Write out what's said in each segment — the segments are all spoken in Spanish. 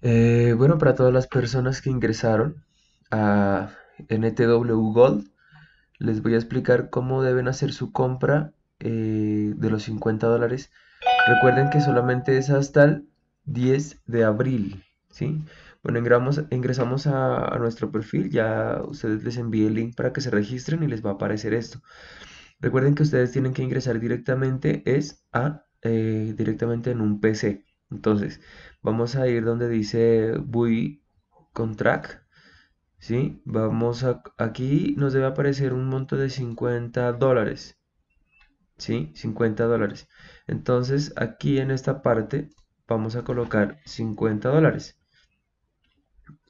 Eh, bueno, para todas las personas que ingresaron a NTW Gold, les voy a explicar cómo deben hacer su compra eh, de los 50 dólares. Recuerden que solamente es hasta el 10 de abril, ¿sí? Bueno, ingresamos, ingresamos a, nuestro perfil, ya ustedes les envíe el link para que se registren y les va a aparecer esto. Recuerden que ustedes tienen que ingresar directamente, es a, eh, directamente en un PC, entonces, vamos a ir donde dice Buy Contract. ¿Sí? Vamos a, aquí nos debe aparecer un monto de 50 dólares. ¿Sí? 50 dólares. Entonces, aquí en esta parte vamos a colocar 50 dólares.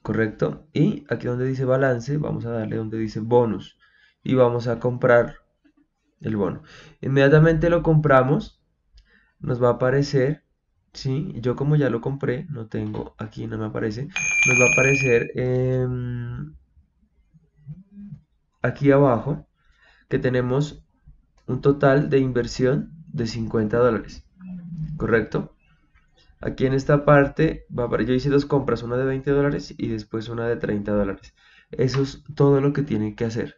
¿Correcto? Y aquí donde dice balance, vamos a darle donde dice bonus. Y vamos a comprar el bono. Inmediatamente lo compramos. Nos va a aparecer ¿sí? Yo como ya lo compré, no tengo, aquí no me aparece, nos va a aparecer em, aquí abajo que tenemos un total de inversión de 50 dólares, ¿correcto? Aquí en esta parte, va a, yo hice dos compras, una de 20 dólares y después una de 30 dólares. Eso es todo lo que tiene que hacer,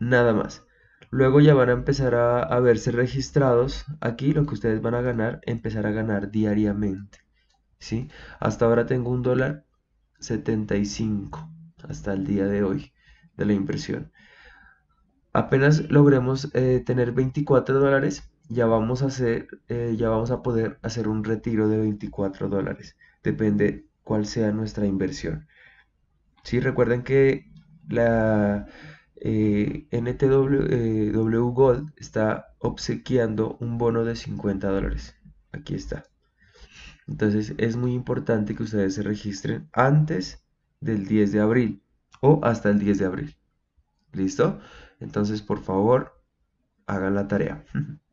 nada más. Luego ya van a empezar a, verse registrados. Aquí lo que ustedes van a ganar, empezar a ganar diariamente. ¿sí? Hasta ahora tengo un dólar 75 hasta el día de hoy de la inversión Apenas logremos eh, tener 24 dólares, ya vamos a hacer, eh, ya vamos a poder hacer un retiro de 24 dólares. Depende cuál sea nuestra inversión. ¿Sí? Recuerden que la eh, NTW eh, Gold está obsequiando un bono de 50 dólares. Aquí está. Entonces es muy importante que ustedes se registren antes del 10 de abril o hasta el 10 de abril. ¿Listo? Entonces, por favor, hagan la tarea.